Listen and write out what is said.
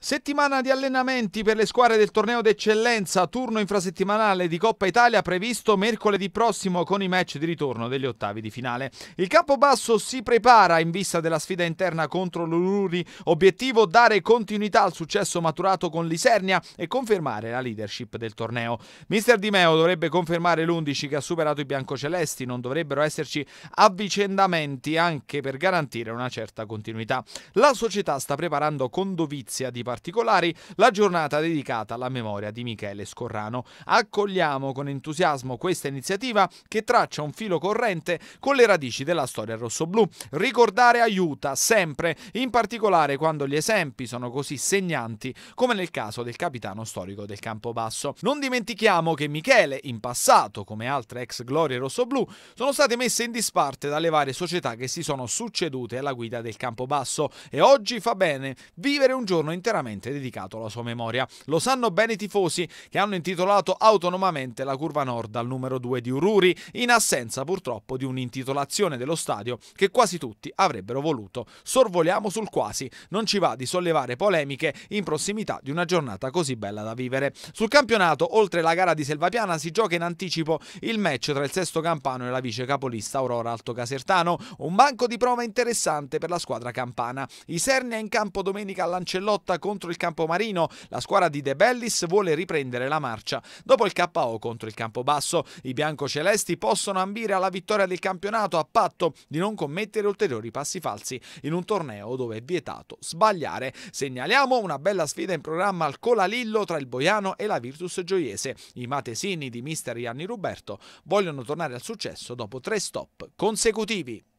Settimana di allenamenti per le squadre del torneo d'eccellenza, turno infrasettimanale di Coppa Italia previsto mercoledì prossimo con i match di ritorno degli ottavi di finale. Il Campobasso si prepara in vista della sfida interna contro l'Ururi, obiettivo dare continuità al successo maturato con l'Isernia e confermare la leadership del torneo. Mister Di Meo dovrebbe confermare l'11 che ha superato i biancocelesti, non dovrebbero esserci avvicendamenti anche per garantire una certa continuità. La società sta preparando con dovizia di particolari la giornata dedicata alla memoria di Michele Scorrano. Accogliamo con entusiasmo questa iniziativa che traccia un filo corrente con le radici della storia rossoblù. Ricordare aiuta sempre, in particolare quando gli esempi sono così segnanti come nel caso del capitano storico del Campobasso. Non dimentichiamo che Michele in passato, come altre ex glorie rossoblù, sono state messe in disparte dalle varie società che si sono succedute alla guida del Campobasso e oggi fa bene vivere un giorno intero interamente dedicato alla sua memoria. Lo sanno bene i tifosi che hanno intitolato autonomamente la curva nord al numero 2 di Ururi, in assenza purtroppo di un'intitolazione dello stadio che quasi tutti avrebbero voluto. Sorvoliamo sul quasi, non ci va di sollevare polemiche in prossimità di una giornata così bella da vivere. Sul campionato, oltre la gara di Selvapiana, si gioca in anticipo il match tra il sesto campano e la vice capolista Aurora Alto Casertano, un banco di prova interessante per la squadra campana. I Isernia in campo domenica all'Ancellotta con contro il Campomarino. La squadra di De Bellis vuole riprendere la marcia. Dopo il KO contro il Campobasso, i biancocelesti possono ambire alla vittoria del campionato a patto di non commettere ulteriori passi falsi in un torneo dove è vietato sbagliare. Segnaliamo una bella sfida in programma al Colalillo tra il Boiano e la Virtus Gioiese. I matesini di mister Gianni Ruberto vogliono tornare al successo dopo tre stop consecutivi.